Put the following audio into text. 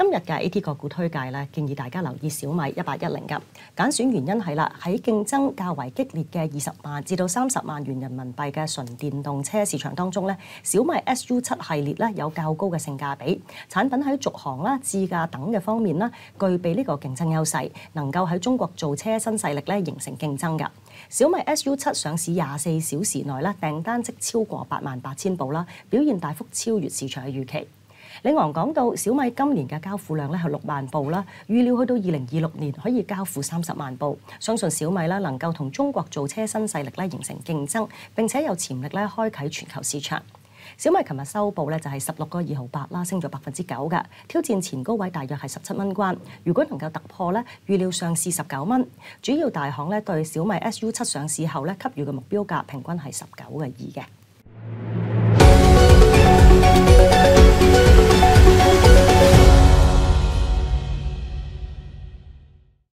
今日嘅 A.T. 個股推介咧，建議大家留意小米一八一零㗎。揀選原因係啦，喺競爭較為激烈嘅二十萬至到三十萬元人民幣嘅純電動車市場當中咧，小米 S.U. 七系列咧有較高嘅性價比，產品喺續航啦、智價等嘅方面啦，具備呢個競爭優勢，能夠喺中國造車新勢力咧形成競爭嘅。小米 S.U. 七上市廿四小時內咧，訂單即超過八萬八千部啦，表現大幅超越市場嘅預期。李昂講到小米今年嘅交付量咧係六萬部啦，預料去到二零二六年可以交付三十萬部，相信小米咧能夠同中國造車新勢力咧形成競爭，並且有潛力咧開啟全球市場。小米琴日收報咧就係十六個二毫八啦，升咗百分之九嘅挑戰前高位大約係十七蚊關，如果能夠突破咧，預料上市十九蚊。主要大行咧對小米 SU 七上市後咧給予嘅目標價平均係十九個二嘅。